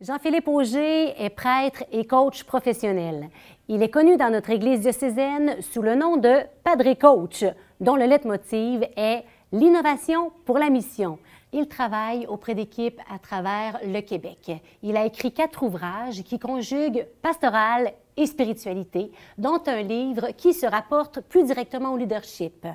Jean-Philippe Auger est prêtre et coach professionnel. Il est connu dans notre Église diocésaine sous le nom de Padre Coach, dont le leitmotiv est L'innovation pour la mission. Il travaille auprès d'équipes à travers le Québec. Il a écrit quatre ouvrages qui conjuguent pastoral et spiritualité, dont un livre qui se rapporte plus directement au leadership.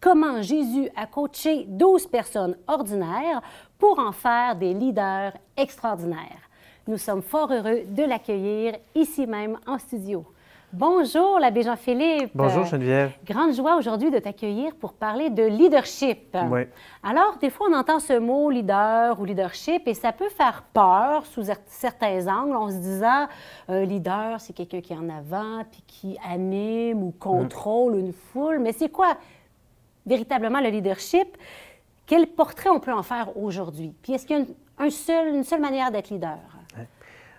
Comment Jésus a coaché 12 personnes ordinaires pour en faire des leaders extraordinaires. Nous sommes fort heureux de l'accueillir ici même en studio. Bonjour, l'abbé Jean-Philippe. Bonjour, Geneviève. Grande joie aujourd'hui de t'accueillir pour parler de leadership. Oui. Alors, des fois, on entend ce mot leader ou leadership et ça peut faire peur sous certains angles On se disait euh, « leader, c'est quelqu'un qui est en avant puis qui anime ou contrôle mm. une foule. Mais c'est quoi véritablement le leadership? Quel portrait on peut en faire aujourd'hui? Puis est-ce qu'il y a un seul, une seule manière d'être leader?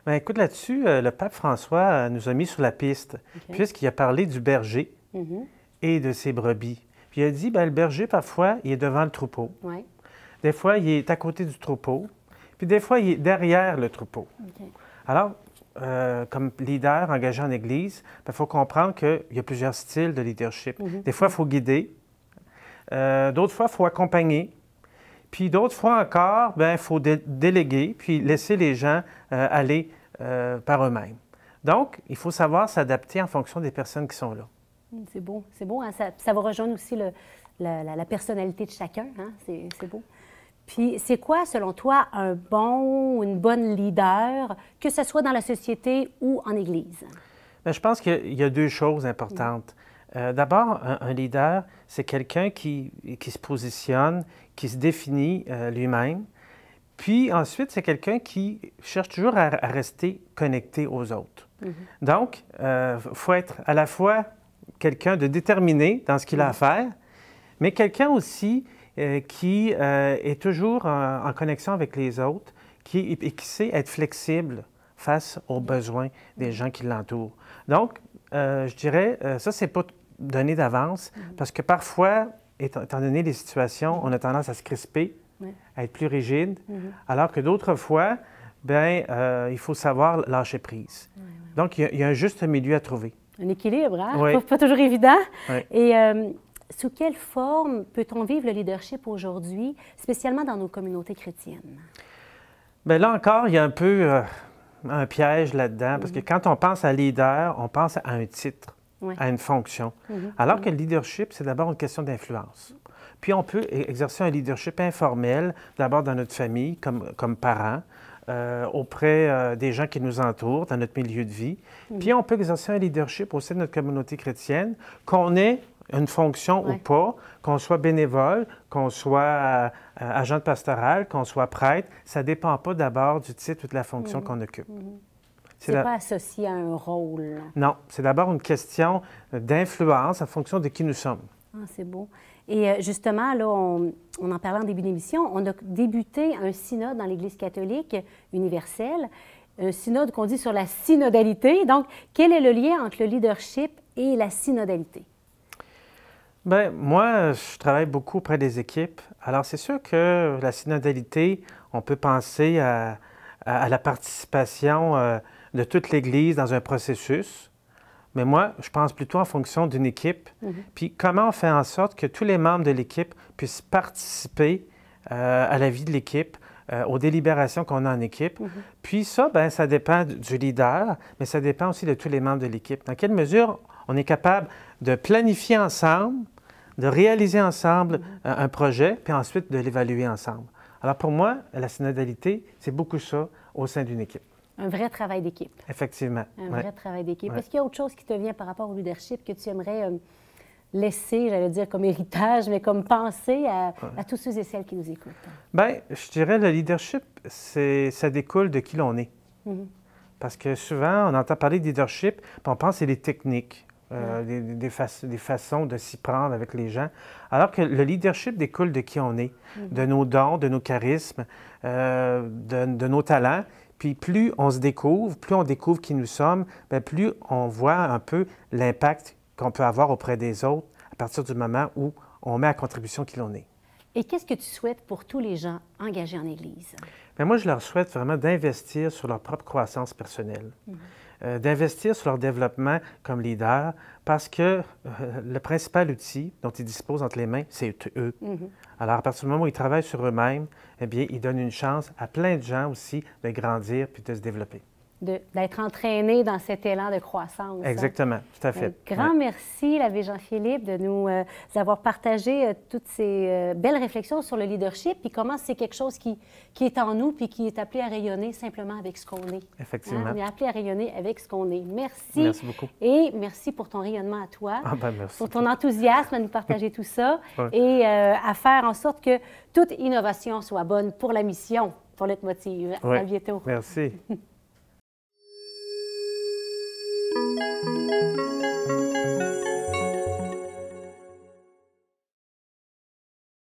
Bien, écoute, là-dessus, euh, le pape François euh, nous a mis sur la piste, puisqu'il a parlé du berger mhm. et de ses brebis. Puis il a dit, bien, le berger, parfois, il est devant le troupeau. Des fois, il est à côté du troupeau. Puis des fois, il est derrière le troupeau. Alors, euh, comme leader engagé en Église, il ben, faut comprendre qu'il y a plusieurs styles de leadership. Mhm. Des fois, il faut guider. D'autres fois, il faut accompagner. Puis d'autres fois encore, ben, il faut déléguer, puis laisser les gens euh, aller euh, par eux-mêmes. Donc, il faut savoir s'adapter en fonction des personnes qui sont là. Mm, c'est beau, c'est beau. Hein, ça, va rejoindre aussi la, personnalité de chacun. Hein, c'est beau. Puis, c'est quoi, selon toi, un bon ou une bonne leader, que ce soit dans la société ou en Église? Ben, je pense qu'il y a deux choses importantes. Euh, d'abord, un, leader, c'est quelqu'un qui, qui, se positionne, qui se définit euh, lui-même. Puis ensuite, c'est quelqu'un qui cherche toujours à, rester connecté aux autres. Mm-hmm. Donc, il euh, faut être à la fois quelqu'un de déterminé dans ce qu'il a à mm-hmm. faire, mais quelqu'un aussi qui est toujours en, connexion avec les autres qui, et qui sait être flexible face aux mm-hmm. besoins des gens qui l'entourent. Donc, je dirais, ça, c'est pas donner d'avance, mhm. parce que parfois, étant, donné les situations, on a tendance à se crisper, à être plus rigide, mhm. alors que d'autres fois, ben, euh, il faut savoir lâcher prise. Donc, il y, a, un juste milieu à trouver. Un équilibre, hein? Pas, toujours évident. Et euh, sous quelle forme peut-on vivre le leadership aujourd'hui, spécialement dans nos communautés chrétiennes? Bien, là encore, il y a un peu euh, un piège là-dedans, parce que mhm. quand on pense à leader, on pense à un titre à une fonction. Mm-hmm. Alors mm-hmm. que le leadership, c'est d'abord une question d'influence. Puis on peut e-, exercer un leadership informel, d'abord dans notre famille, comme, comme parents, euh, auprès euh, des gens qui nous entourent, dans notre milieu de vie. Mm-hmm. Puis on peut exercer un leadership au sein de notre communauté chrétienne, qu'on ait une fonction ou pas, qu'on soit bénévole, qu'on soit euh, agent de pastoral, qu'on soit prêtre, ça ne dépend pas d'abord du titre ou de la fonction qu'on occupe. C'est pas associé à un rôle. Non, c'est d'abord une question d'influence en fonction de qui nous sommes. Ah, c'est beau. Et euh, justement, là, on, en parlait en début d'émission, on a débuté un synode dans l'Église catholique universelle, un synode qu'on dit sur la synodalité. Donc, quel est le lien entre le leadership et la synodalité? Bien, moi, je travaille beaucoup auprès des équipes. Alors, c'est sûr que la synodalité, on peut penser à, à, la participation. Euh, de toute l'Église dans un processus, mais moi, je pense plutôt en fonction d'une équipe. Mhm. Puis comment on fait en sorte que tous les membres de l'équipe puissent participer euh, à la vie de l'équipe, euh, aux délibérations qu'on a en équipe. Mhm. Puis ça, ben, ça dépend du leader, mais ça dépend aussi de tous les membres de l'équipe. Dans quelle mesure on est capable de planifier ensemble, de réaliser ensemble mhm. euh, un projet, puis ensuite de l'évaluer ensemble. Alors pour moi, la synodalité, c'est beaucoup ça au sein d'une équipe un vrai travail d'équipe. Effectivement. Un vrai travail d'équipe. Est-ce qu'il y a autre chose qui te vient par rapport au leadership que tu aimerais euh, laisser, j'allais dire comme héritage, mais comme pensée à, tous ceux et celles qui nous écoutent? Bien, je dirais le leadership, c'est, ça découle de qui l'on est. Mm-hmm. Parce que souvent, on entend parler de leadership, puis on pense que c'est les techniques. Euh, des, des, façons de s'y prendre avec les gens. Alors que le leadership découle de qui on est, mm-hmm. de nos dons, de nos charismes, euh, de, de nos talents. Puis plus on se découvre, plus on découvre qui nous sommes, ben, plus on voit un peu l'impact qu'on peut avoir auprès des autres à partir du moment où on met à contribution qui l'on est. Et qu'est-ce que tu souhaites pour tous les gens engagés en Église? Ben, moi, je leur souhaite vraiment d'investir sur leur propre croissance personnelle. Mm-hmm. Euh, d'investir sur leur développement comme leader parce que euh, le principal outil dont ils disposent entre les mains, c'est eux. Mm-hmm. Alors, à partir du moment où ils travaillent sur eux-mêmes, eh bien, ils donnent une chance à plein de gens aussi de grandir puis de se développer d'être entraîné dans cet élan de croissance. Hein. Exactement, tout à fait. Un grand merci merci, vie Jean-Philippe, de nous euh, avoir partagé euh, toutes ces euh, belles réflexions sur le leadership, puis comment c'est quelque chose qui, qui est en nous, puis qui est appelé à rayonner simplement avec ce qu'on est. Hein. Effectivement. On est appelé à rayonner avec ce qu'on est. Merci. Merci beaucoup. Et merci pour ton rayonnement à toi, ah, ben, merci. pour ton enthousiasme à nous partager tout ça, et à faire en sorte que toute innovation soit bonne pour la mission, pour l'être motive. À bientôt. Merci. Música